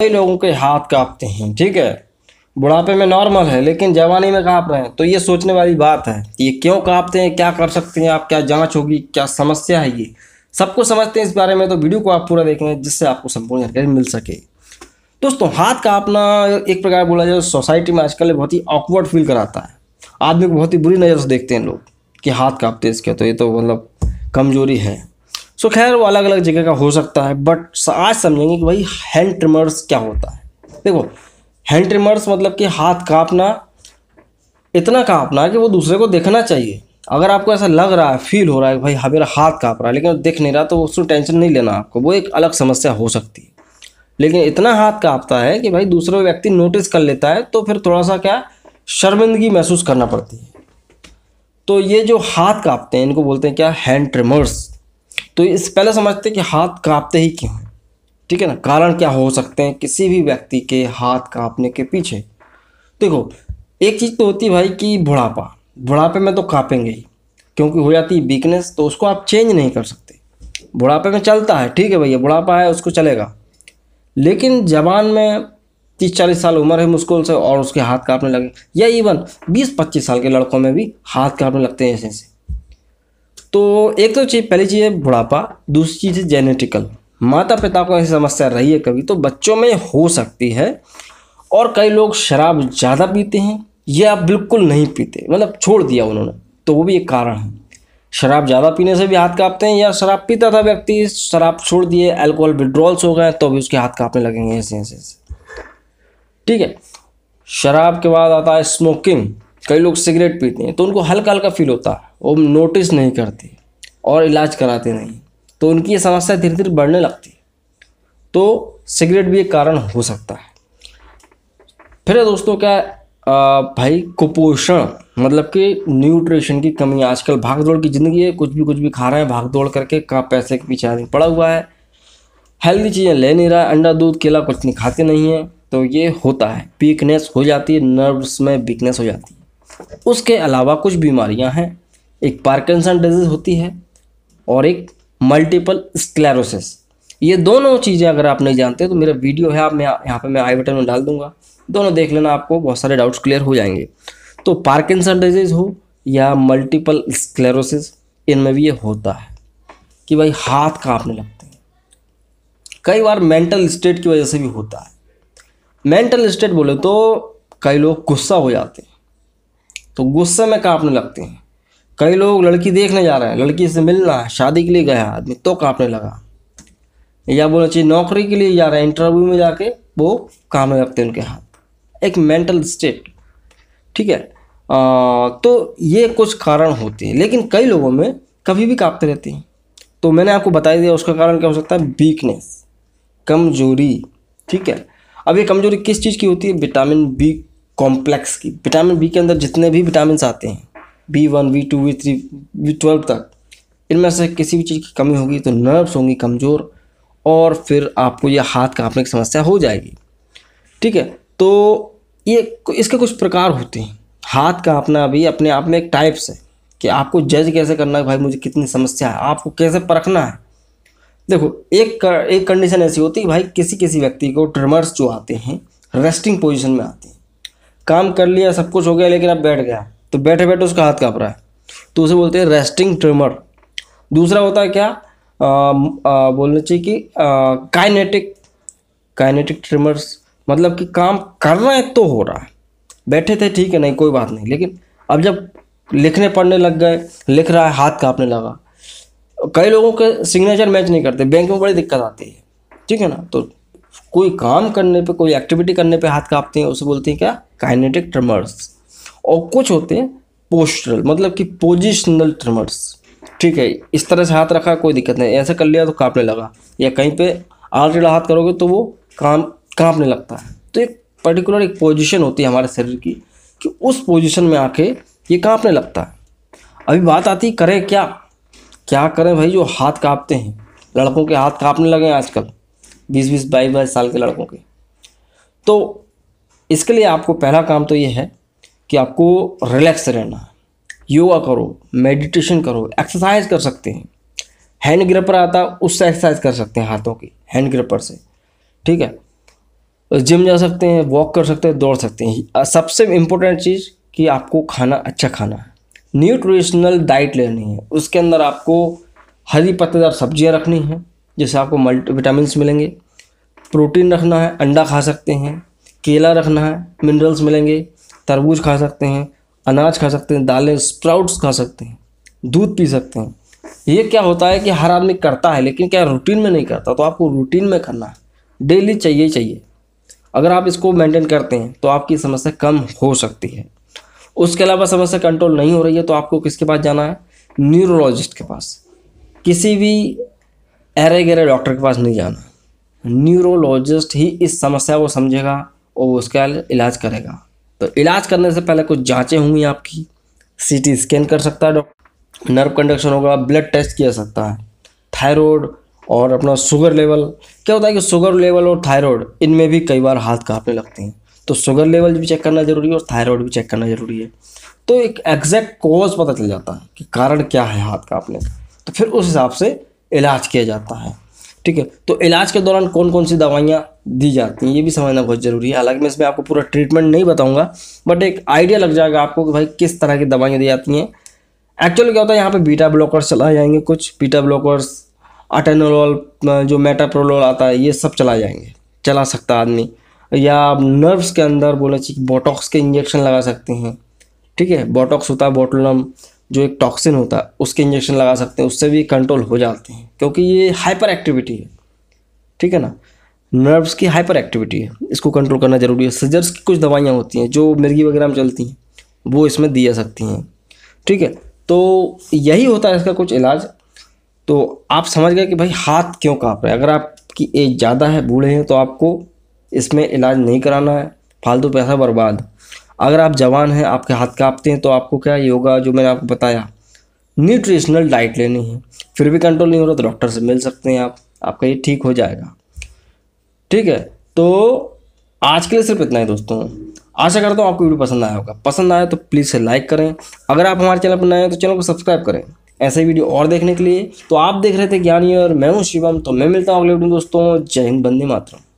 कई लोगों के हाथ कांपते हैं ठीक है बुढ़ापे में नॉर्मल है लेकिन जवानी में काँप रहे हैं तो ये सोचने वाली बात है ये क्यों कांपते हैं क्या कर सकते हैं आप क्या जांच होगी क्या समस्या है ये सबको समझते हैं इस बारे में तो वीडियो को आप पूरा देखेंगे जिससे आपको संपूर्ण जानकारी मिल सके दोस्तों हाथ कांपना एक प्रकार बोला जाए सोसाइटी में आजकल बहुत ही ऑकवर्ड फील कराता है आदमी को बहुत ही बुरी नज़र से देखते हैं लोग कि हाथ कांपते इसके तो ये तो मतलब कमजोरी है सो खैर वो अलग अलग जगह का हो सकता है बट आज समझेंगे कि भाई हैंड ट्रिमर्स क्या होता है देखो हैंड ट्रिमर्स मतलब कि हाथ काँपना इतना काँपना कि वो दूसरे को देखना चाहिए अगर आपको ऐसा लग रहा है फील हो रहा है भाई हाँ मेरा हाथ काँप रहा है लेकिन देख नहीं रहा तो उसमें टेंशन नहीं लेना आपको वो एक अलग समस्या हो सकती है लेकिन इतना हाथ काँपता है कि भाई दूसरा व्यक्ति नोटिस कर लेता है तो फिर थोड़ा सा क्या शर्मिंदगी महसूस करना पड़ती है तो ये जो हाथ काँपते हैं इनको बोलते हैं क्या हैंड ट्रिमर्स तो इस पहले समझते हैं कि हाथ कांपते ही क्यों हैं ठीक है ना कारण क्या हो सकते हैं किसी भी व्यक्ति के हाथ कांपने के पीछे देखो एक चीज़ तो होती है भाई कि बुढ़ापा बुढ़ापे में तो कांपेंगे ही क्योंकि हो जाती है वीकनेस तो उसको आप चेंज नहीं कर सकते बुढ़ापे में चलता है ठीक है भैया बुढ़ापा है उसको चलेगा लेकिन जवान में तीस चालीस साल उम्र है मुश्किल से और उसके हाथ कांपने लगे या इवन बीस पच्चीस साल के लड़कों में भी हाथ कांपने लगते हैं ऐसे ऐसे तो एक तो चीज़ पहली चीज़ है बुढ़ापा दूसरी चीज़ है जेनेटिकल माता पिता को ऐसी समस्या रही है कभी तो बच्चों में हो सकती है और कई लोग शराब ज़्यादा पीते हैं या बिल्कुल नहीं पीते मतलब छोड़ दिया उन्होंने तो वो भी एक कारण है शराब ज़्यादा पीने से भी हाथ कांपते हैं या शराब पीता था व्यक्ति शराब छोड़ दिए अल्कोहल विड्रॉल्स हो गए तो भी उसके हाथ कांपने लगेंगे ऐसे ऐसे ऐसे ठीक है शराब के बाद आता है स्मोकिंग कई लोग सिगरेट पीते हैं तो उनको हल्का हल्का फील होता है वो नोटिस नहीं करते और इलाज कराते नहीं तो उनकी ये समस्या धीरे धीरे बढ़ने लगती है तो सिगरेट भी एक कारण हो सकता है फिर दोस्तों क्या आ, भाई कुपोषण मतलब कि न्यूट्रिशन की कमी आजकल भाग दौड़ की ज़िंदगी है कुछ भी कुछ भी खा रहे हैं भाग दौड़ करके कहाँ पैसे के पीछे आदमी पड़ा हुआ है हेल्दी चीज़ें ले नहीं रहा है अंडा दूध केला कुछ नहीं खाते नहीं है तो ये होता है वीकनेस हो जाती है नर्व्स में वीकनेस हो जाती है उसके अलावा कुछ बीमारियां हैं एक पार्किंसन डिजीज़ होती है और एक मल्टीपल स्क्लेरोसिस ये दोनों चीज़ें अगर आप नहीं जानते तो मेरा वीडियो है आप मैं यहाँ पे मैं आई बटन में डाल दूंगा दोनों देख लेना आपको बहुत सारे डाउट्स क्लियर हो जाएंगे तो पार्किंसन डिजीज़ हो या मल्टीपल स्क्लेरोसिस इनमें भी ये होता है कि भाई हाथ कांपने लगते हैं कई बार मेंटल स्टेट की वजह से भी होता है मेंटल स्टेट बोले तो कई लोग गुस्सा हो जाते हैं तो गुस्से में कांपने लगते हैं कई लोग लड़की देखने जा रहे हैं लड़की से मिलना है शादी के लिए गया आदमी तो कांपने लगा या बोलना चाहिए नौकरी के लिए जा रहे हैं इंटरव्यू में जाके वो कांपने लगते हैं उनके हाथ एक मेंटल स्टेट ठीक है आ, तो ये कुछ कारण होते हैं लेकिन कई लोगों में कभी भी कांपते रहते हैं तो मैंने आपको बता दिया उसका कारण क्या हो सकता है वीकनेस कमजोरी ठीक है अब ये कमजोरी किस चीज़ की होती है विटामिन बी कॉम्प्लेक्स की विटामिन बी के अंदर जितने भी विटामिन आते हैं B one B two B three B twelve तक इनमें से किसी भी चीज़ की कमी होगी तो नर्व्स होंगी कमज़ोर और फिर आपको यह हाथ कांपने की समस्या हो जाएगी ठीक है तो ये इसके कुछ प्रकार होते हैं हाथ कांपना भी अपने आप में एक टाइप्स है कि आपको जज कैसे करना है भाई मुझे कितनी समस्या है आपको कैसे परखना है देखो एक एक कंडीशन ऐसी होती है भाई किसी किसी व्यक्ति को ट्रिमर्स जो आते हैं रेस्टिंग पोजिशन में आते हैं काम कर लिया सब कुछ हो गया लेकिन अब बैठ गया तो बैठे बैठे उसका हाथ काँप रहा है तो उसे बोलते हैं रेस्टिंग ट्रिमर दूसरा होता है क्या बोलना चाहिए कि काइनेटिक काइनेटिक ट्रिमर्स मतलब कि काम कर रहे हैं तो हो रहा है बैठे थे ठीक है नहीं कोई बात नहीं लेकिन अब जब लिखने पढ़ने लग गए लिख रहा है हाथ काँपने लगा कई लोगों के सिग्नेचर मैच नहीं करते बैंक में बड़ी दिक्कत आती है ठीक है ना तो कोई काम करने पे कोई एक्टिविटी करने पे हाथ काँपते हैं उसे बोलते हैं क्या काइनेटिक ट्रमर्स और कुछ होते हैं पोस्टरल मतलब कि पोजिशनल ट्रमर्स ठीक है इस तरह से हाथ रखा कोई दिक्कत नहीं ऐसा कर लिया तो कांपने लगा या कहीं पे आल टेढ़ा हाथ करोगे तो वो काम कांपने लगता है तो एक पर्टिकुलर एक पोजीशन होती है हमारे शरीर की कि उस पोजीशन में आके ये कांपने लगता है अभी बात आती है करें क्या क्या करें भाई जो हाथ कांपते हैं लड़कों के हाथ कांपने लगे हैं आजकल बीस बीस बाईस बाईस साल के लड़कों के तो इसके लिए आपको पहला काम तो ये है कि आपको रिलैक्स रहना योगा करो मेडिटेशन करो एक्सरसाइज कर सकते हैं हैंड ग्रिपर आता है उससे एक्सरसाइज कर सकते हैं हाथों की हैंड ग्रिपर से ठीक है जिम जा सकते हैं वॉक कर सकते हैं दौड़ सकते हैं सबसे इम्पोर्टेंट चीज़ कि आपको खाना अच्छा खाना है न्यूट्रिशनल डाइट लेनी है उसके अंदर आपको हरी पत्तेदार सब्जियां रखनी हैं जैसे आपको मल्टी विटामिन मिलेंगे प्रोटीन रखना है अंडा खा सकते हैं केला रखना है मिनरल्स मिलेंगे तरबूज खा सकते हैं अनाज खा सकते हैं दालें स्प्राउट्स खा सकते हैं दूध पी सकते हैं ये क्या होता है कि हर आदमी करता है लेकिन क्या रूटीन में नहीं करता तो आपको रूटीन में करना है डेली चाहिए चाहिए अगर आप इसको मेंटेन करते हैं तो आपकी समस्या कम हो सकती है उसके अलावा समस्या कंट्रोल नहीं हो रही है तो आपको किसके पास जाना है न्यूरोलॉजिस्ट के पास किसी भी अरे गहरे डॉक्टर के पास नहीं जाना न्यूरोलॉजिस्ट ही इस समस्या को समझेगा और वो उसका इलाज करेगा तो इलाज करने से पहले कुछ जाँचें होंगी आपकी सीटी स्कैन कर सकता है डॉक्टर नर्व कंडक्शन होगा ब्लड टेस्ट किया सकता है थायराइड और अपना शुगर लेवल क्या होता है कि शुगर लेवल और थायराइड इनमें भी कई बार हाथ कांपने लगते हैं तो शुगर लेवल भी चेक करना ज़रूरी है और थायराइड भी चेक करना ज़रूरी है तो एक एग्जैक्ट कॉज पता चल जाता है कि कारण क्या है हाथ कांपने का तो फिर उस हिसाब से इलाज किया जाता है ठीक है तो इलाज के दौरान कौन कौन सी दवाइयाँ दी जाती हैं ये भी समझना बहुत ज़रूरी है हालांकि मैं इसमें आपको पूरा ट्रीटमेंट नहीं बताऊंगा बट एक आइडिया लग जाएगा आपको कि भाई किस तरह की दवाइयाँ दी जाती हैं एक्चुअली क्या होता है यहाँ पे बीटा ब्लॉकर्स चलाए जाएंगे कुछ बीटा ब्लॉकर्स अटेनोलॉल जो मेटाप्रोलोल आता है ये सब चलाए जाएंगे चला सकता आदमी या आप नर्व्स के अंदर बोले चाहिए बोटॉक्स के इंजेक्शन लगा सकते हैं ठीक है बोटॉक्स होता है बोटलम जो एक टॉक्सिन होता है उसके इंजेक्शन लगा सकते हैं उससे भी कंट्रोल हो जाते हैं क्योंकि ये हाइपर एक्टिविटी है ठीक है ना नर्व्स की हाइपर एक्टिविटी है इसको कंट्रोल करना ज़रूरी है सीजर्स की कुछ दवाइयाँ होती हैं जो मिर्गी वगैरह में चलती हैं वो इसमें दी जा सकती हैं ठीक है तो यही होता है इसका कुछ इलाज तो आप समझ गए कि भाई हाथ क्यों काँप रहे हैं अगर आपकी एज ज़्यादा है बूढ़े हैं तो आपको इसमें इलाज नहीं कराना है फालतू पैसा बर्बाद अगर आप जवान हैं आपके हाथ कांपते हैं तो आपको क्या योगा जो मैंने आपको बताया न्यूट्रिशनल डाइट लेनी है फिर भी कंट्रोल नहीं हो रहा तो डॉक्टर से मिल सकते हैं आप आपका ये ठीक हो जाएगा ठीक है तो आज के लिए सिर्फ इतना ही दोस्तों आशा करता हूँ आपको वीडियो पसंद आया होगा पसंद आया तो प्लीज़ से लाइक करें अगर आप हमारे चैनल पर नए हैं तो चैनल को सब्सक्राइब करें ऐसे वीडियो और देखने के लिए तो आप देख रहे थे ज्ञानी और मैं हूँ शिवम तो मैं मिलता हूँ अगले वीडियो दोस्तों जय हिंद बंदे मातरम